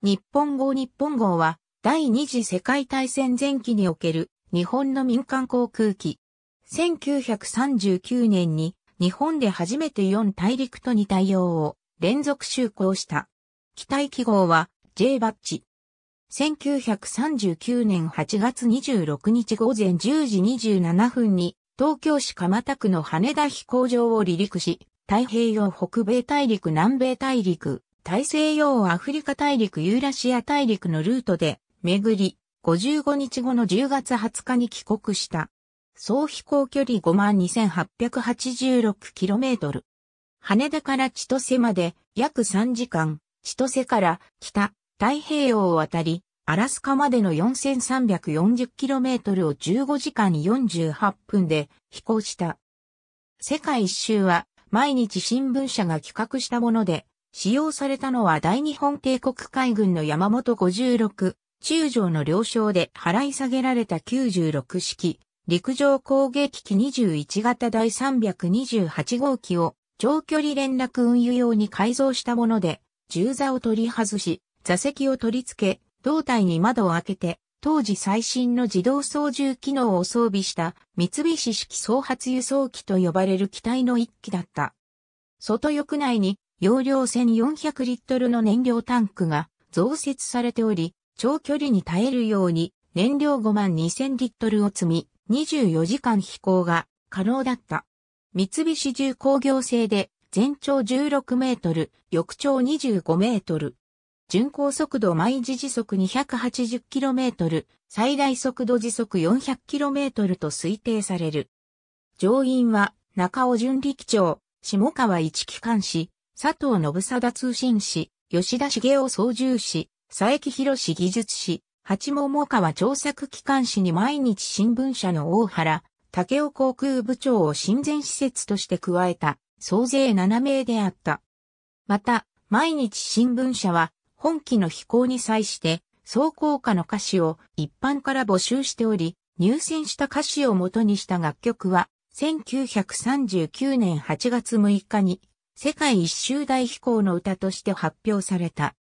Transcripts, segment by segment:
日本号日本号は第二次世界大戦前期における日本の民間航空機。1939年に日本で初めて4大陸と2対応を連続就航した。機体記号は J バッジ。1939年8月26日午前10時27分に東京市蒲田区の羽田飛行場を離陸し、太平洋北米大陸南米大陸大西洋アフリカ大陸ユーラシア大陸のルートで巡り、55日後の10月20日に帰国した。総飛行距離 52,886km。羽田から千歳まで約3時間、千歳から北、太平洋を渡り、アラスカまでの 4340km を15時間48分で飛行した。世界一周は毎日新聞社が企画したもので、使用されたのは大日本帝国海軍の山本56、中将の了承で払い下げられた96式、陸上攻撃機21型第328号機を長距離連絡運輸用に改造したもので、銃座を取り外し、座席を取り付け、胴体に窓を開けて、当時最新の自動操縦機能を装備した三菱式総発輸送機と呼ばれる機体の一機だった。外翼内に容量1400リットルの燃料タンクが増設されており、長距離に耐えるように燃料5万2000リットルを積み、24時間飛行が可能だった。三菱重工業製で全長16メートル、翼長25メートル。巡航速度毎時時速 280km、最大速度時速 400km と推定される。乗員は中尾純力長、下川一機関士、佐藤信貞通信士、吉田茂雄操縦士、佐伯博士技術士、八桃川調作機関士に毎日新聞社の大原、竹雄航空部長を親善施設として加えた、総勢7名であった。また、毎日新聞社は、本期の飛行に際して、総効果の歌詞を一般から募集しており、入選した歌詞を元にした楽曲は、1939年8月6日に世界一周大飛行の歌として発表された。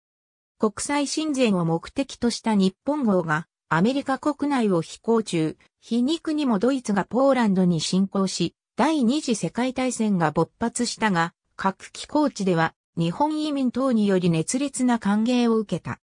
国際親善を目的とした日本号がアメリカ国内を飛行中、皮肉にもドイツがポーランドに侵攻し、第二次世界大戦が勃発したが、各機構地では日本移民等により熱烈な歓迎を受けた。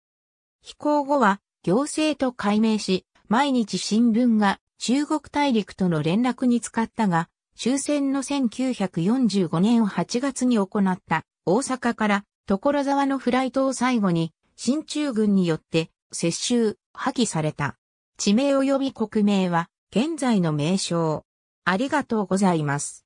飛行後は行政と改名し、毎日新聞が中国大陸との連絡に使ったが、終戦の1945年8月に行った大阪から所沢のフライトを最後に、新中軍によって接収、破棄された。地名及び国名は、現在の名称。ありがとうございます。